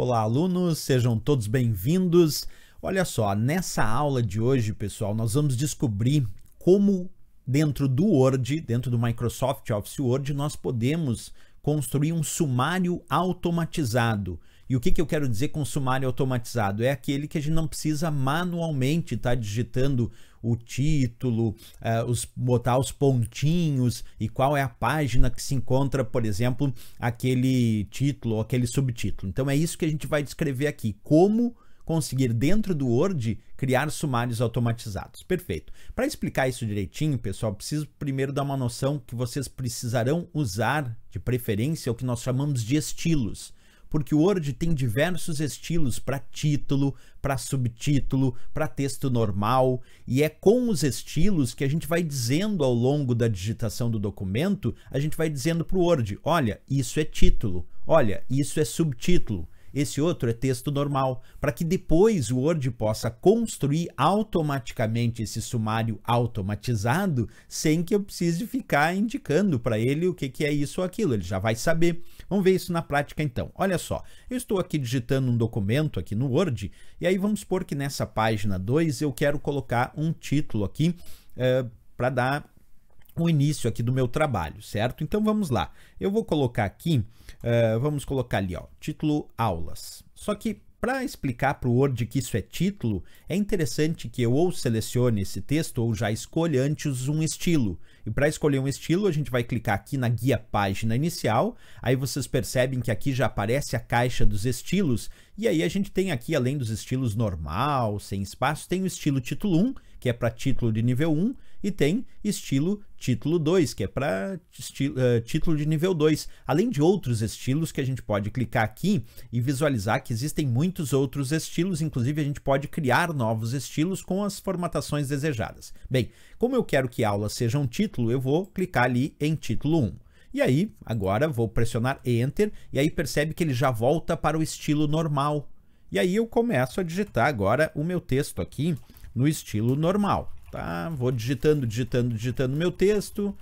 Olá, alunos, sejam todos bem-vindos. Olha só, nessa aula de hoje, pessoal, nós vamos descobrir como dentro do Word, dentro do Microsoft Office Word, nós podemos construir um sumário automatizado. E o que, que eu quero dizer com sumário automatizado? É aquele que a gente não precisa manualmente estar tá digitando o título, uh, os, botar os pontinhos e qual é a página que se encontra, por exemplo, aquele título ou aquele subtítulo. Então é isso que a gente vai descrever aqui, como conseguir dentro do Word criar sumários automatizados. Perfeito. Para explicar isso direitinho, pessoal, preciso primeiro dar uma noção que vocês precisarão usar de preferência o que nós chamamos de estilos porque o Word tem diversos estilos para título, para subtítulo, para texto normal, e é com os estilos que a gente vai dizendo ao longo da digitação do documento, a gente vai dizendo para o Word, olha, isso é título, olha, isso é subtítulo esse outro é texto normal, para que depois o Word possa construir automaticamente esse sumário automatizado, sem que eu precise ficar indicando para ele o que, que é isso ou aquilo, ele já vai saber. Vamos ver isso na prática então. Olha só, eu estou aqui digitando um documento aqui no Word, e aí vamos supor que nessa página 2 eu quero colocar um título aqui, é, eh, para dar o início aqui do meu trabalho, certo? Então vamos lá. Eu vou colocar aqui, uh, vamos colocar ali, ó, título aulas. Só que para explicar para o Word que isso é título, é interessante que eu ou selecione esse texto ou já escolha antes um estilo. E para escolher um estilo, a gente vai clicar aqui na guia página inicial. Aí vocês percebem que aqui já aparece a caixa dos estilos e aí a gente tem aqui, além dos estilos normal, sem espaço, tem o estilo título 1, que é para título de nível 1, e tem estilo título 2, que é para uh, eh, título de nível 2. Além de outros estilos que a gente pode clicar aqui e visualizar que existem muitos outros estilos, inclusive a gente pode criar novos estilos com as formatações desejadas. Bem, como eu quero que a aula seja um título, eu vou clicar ali em título 1. E aí, agora vou pressionar Enter e aí percebe que ele já volta para o estilo normal. E aí eu começo a digitar agora o meu texto aqui no estilo normal, tá? Vou digitando, digitando, digitando meu texto.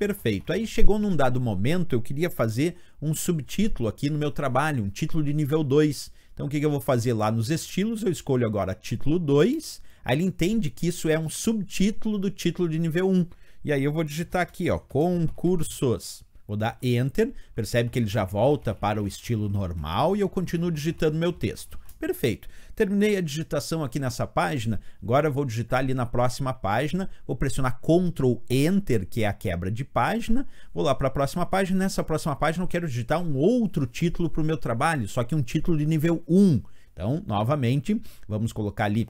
Perfeito. Aí chegou num dado momento, eu queria fazer um subtítulo aqui no meu trabalho, um título de nível 2. Então o que, que eu vou fazer lá nos estilos? Eu escolho agora título 2, aí ele entende que isso é um subtítulo do título de nível 1. E aí eu vou digitar aqui, ó, concursos. Vou dar Enter, percebe que ele já volta para o estilo normal e eu continuo digitando meu texto. Perfeito. Terminei a digitação aqui nessa página, agora vou digitar ali na próxima página, vou pressionar Ctrl Enter, que é a quebra de página, vou lá para a próxima página, nessa próxima página eu quero digitar um outro título para o meu trabalho, só que um título de nível 1. Então, novamente, vamos colocar ali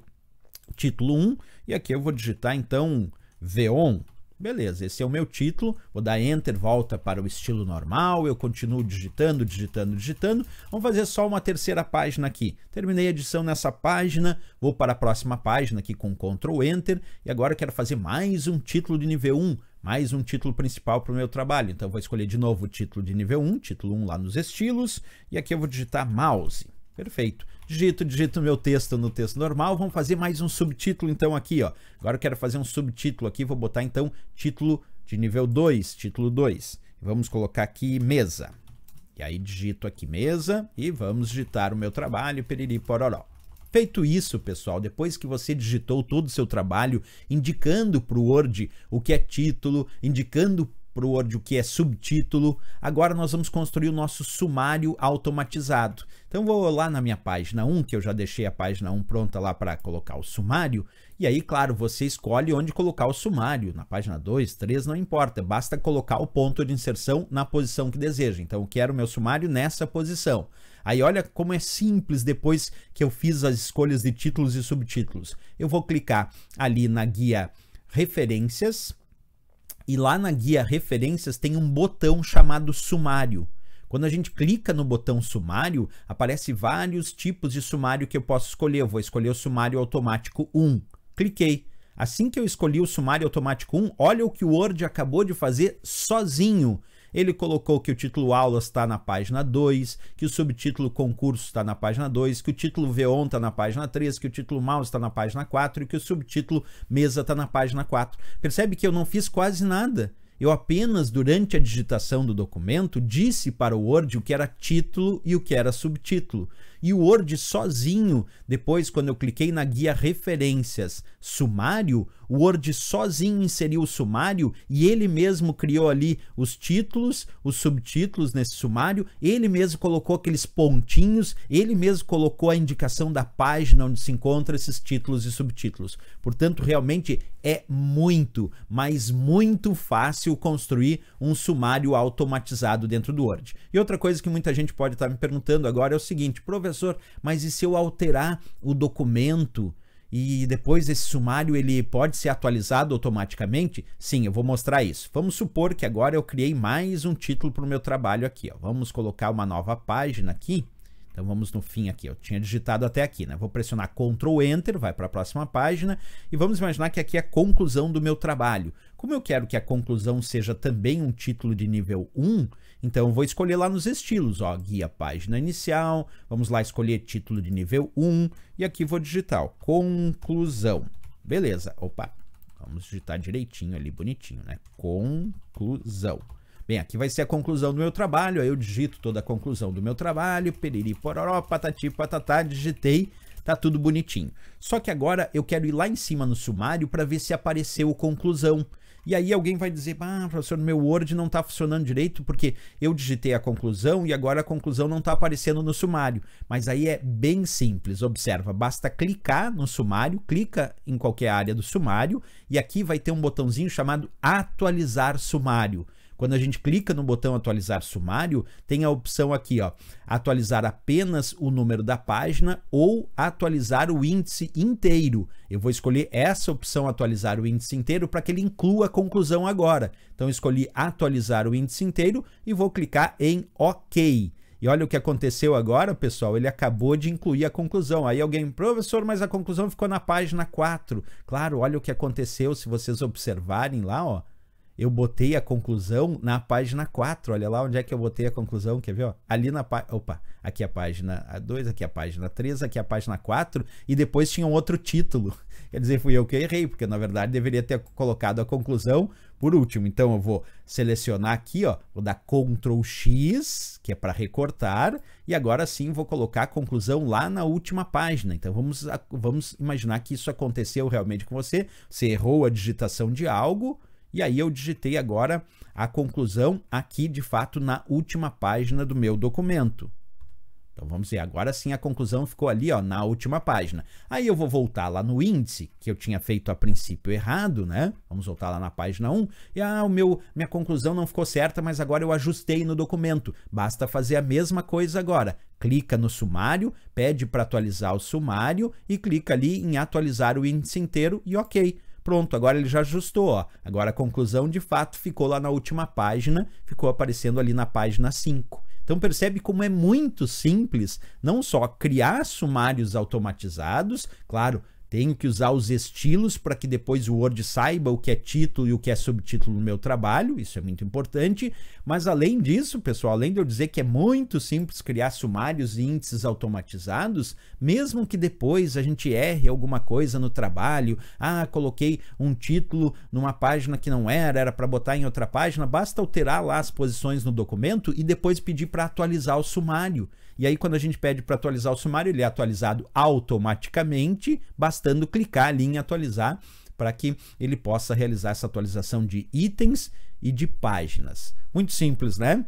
título 1 e aqui eu vou digitar então Veon, Beleza, esse é o meu título. Vou dar Enter, volta para o estilo normal. Eu continuo digitando, digitando, digitando. Vamos fazer só uma terceira página aqui. Terminei a edição nessa página. Vou para a próxima página aqui com Ctrl Enter. E agora quero fazer mais um título de nível 1. Mais um título principal para o meu trabalho. Então vou escolher de novo o título de nível 1, título 1 lá nos estilos. E aqui eu vou digitar mouse. Perfeito digito, digito meu texto no texto normal, vamos fazer mais um subtítulo então aqui, ó. Agora eu quero fazer um subtítulo aqui, vou botar então título de nível 2, título 2. Vamos colocar aqui mesa. E aí digito aqui mesa e vamos digitar o meu trabalho, periri pororó. Feito isso, pessoal, depois que você digitou todo o seu trabalho, indicando para o Word o que é título, indicando Word, o que é subtítulo. Agora nós vamos construir o nosso sumário automatizado. Então vou lá na minha página 1, que eu já deixei a página 1 pronta lá para colocar o sumário. E aí, claro, você escolhe onde colocar o sumário, na página 2, 3, não importa, basta colocar o ponto de inserção na posição que deseja. Então eu quero meu sumário nessa posição. Aí olha como é simples depois que eu fiz as escolhas de títulos e subtítulos. Eu vou clicar ali na guia referências, e lá na guia referências tem um botão chamado sumário. Quando a gente clica no botão sumário, aparece vários tipos de sumário que eu posso escolher. Eu vou escolher o sumário automático 1. Cliquei. Assim que eu escolhi o sumário automático 1, olha o que o Word acabou de fazer sozinho. Ele colocou que o título aulas está na página 2, que o subtítulo concurso está na página 2, que o título VON está na página 3, que o título mouse está na página 4 e que o subtítulo mesa está na página 4. Percebe que eu não fiz quase nada. Eu apenas, durante a digitação do documento, disse para o Word o que era título e o que era subtítulo. E o Word sozinho, depois, quando eu cliquei na guia referências sumário, Word sozinho inseriu o sumário e ele mesmo criou ali os títulos, os subtítulos nesse sumário, ele mesmo colocou aqueles pontinhos, ele mesmo colocou a indicação da página onde se encontram esses títulos e subtítulos. Portanto, realmente é muito, mas muito fácil construir um sumário automatizado dentro do Word. E outra coisa que muita gente pode estar me perguntando agora é o seguinte, professor, mas e se eu alterar o documento? e depois esse sumário ele pode ser atualizado automaticamente? Sim, eu vou mostrar isso. Vamos supor que agora eu criei mais um título para o meu trabalho aqui. Ó. Vamos colocar uma nova página aqui. Então vamos no fim aqui. Eu tinha digitado até aqui, né? Vou pressionar Ctrl Enter, vai para a próxima página e vamos imaginar que aqui é a conclusão do meu trabalho. Como eu quero que a conclusão seja também um título de nível 1, então eu vou escolher lá nos estilos, ó, guia página inicial, vamos lá escolher título de nível 1 e aqui vou digitar, ó, conclusão. Beleza, opa, vamos digitar direitinho ali, bonitinho, né? Conclusão. Bem, aqui vai ser a conclusão do meu trabalho, aí eu digito toda a conclusão do meu trabalho, periri, pororó, patati, patatá, digitei, tá tudo bonitinho. Só que agora eu quero ir lá em cima no sumário para ver se apareceu conclusão. E aí alguém vai dizer: Ah, professor, meu Word não está funcionando direito porque eu digitei a conclusão e agora a conclusão não está aparecendo no sumário. Mas aí é bem simples, observa, basta clicar no sumário, clica em qualquer área do sumário e aqui vai ter um botãozinho chamado atualizar sumário. Quando a gente clica no botão atualizar sumário, tem a opção aqui, ó, atualizar apenas o número da página ou atualizar o índice inteiro. Eu vou escolher essa opção atualizar o índice inteiro para que ele inclua a conclusão agora. Então escolhi atualizar o índice inteiro e vou clicar em OK. E olha o que aconteceu agora, pessoal. Ele acabou de incluir a conclusão. Aí alguém, professor, mas a conclusão ficou na página 4. Claro, olha o que aconteceu. Se vocês observarem lá, ó, eu botei a conclusão na página 4. Olha lá onde é que eu botei a conclusão, quer ver? Ó? Ali na página. Opa, aqui a página 2, aqui a página 3, aqui a página 4, e depois tinha um outro título. Quer dizer, fui eu que errei, porque na verdade deveria ter colocado a conclusão por último. Então eu vou selecionar aqui, ó, vou dar Ctrl X, que é para recortar, e agora sim vou colocar a conclusão lá na última página. Então vamos, vamos imaginar que isso aconteceu realmente com você. Você errou a digitação de algo e aí eu digitei agora a conclusão aqui, de fato, na última página do meu documento. Então vamos ver, agora sim a conclusão ficou ali, ó, na última página. Aí eu vou voltar lá no índice, que eu tinha feito a princípio errado, né? Vamos voltar lá na página 1. E ah, o meu minha conclusão não ficou certa, mas agora eu ajustei no documento. Basta fazer a mesma coisa agora. Clica no sumário, pede para atualizar o sumário e clica ali em atualizar o índice inteiro e OK. Pronto, agora ele já ajustou, ó. Agora a conclusão de fato ficou lá na última página, ficou aparecendo ali na página 5. Então percebe como é muito simples não só criar sumários automatizados, claro, tenho que usar os estilos para que depois o Word saiba o que é título e o que é subtítulo no meu trabalho, isso é muito importante. Mas além disso, pessoal, além de eu dizer que é muito simples criar sumários e índices automatizados, mesmo que depois a gente erre alguma coisa no trabalho, ah, coloquei um título numa página que não era, era para botar em outra página, basta alterar lá as posições no documento e depois pedir para atualizar o sumário. E aí, quando a gente pede para atualizar o sumário, ele é atualizado automaticamente, bastando clicar ali em atualizar para que ele possa realizar essa atualização de itens e de páginas. Muito simples, né?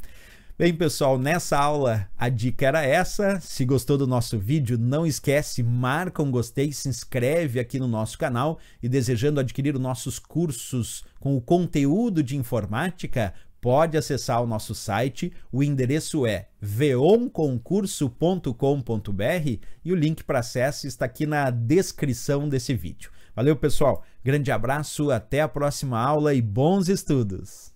Bem, pessoal, nessa aula a dica era essa. Se gostou do nosso vídeo, não esquece, marca um gostei, se inscreve aqui no nosso canal e desejando adquirir os nossos cursos com o conteúdo de informática, pode acessar o nosso site. O endereço é veonconcurso.com.br e o link para acesso está aqui na descrição desse vídeo. Valeu, pessoal. Grande abraço, até a próxima aula e bons estudos.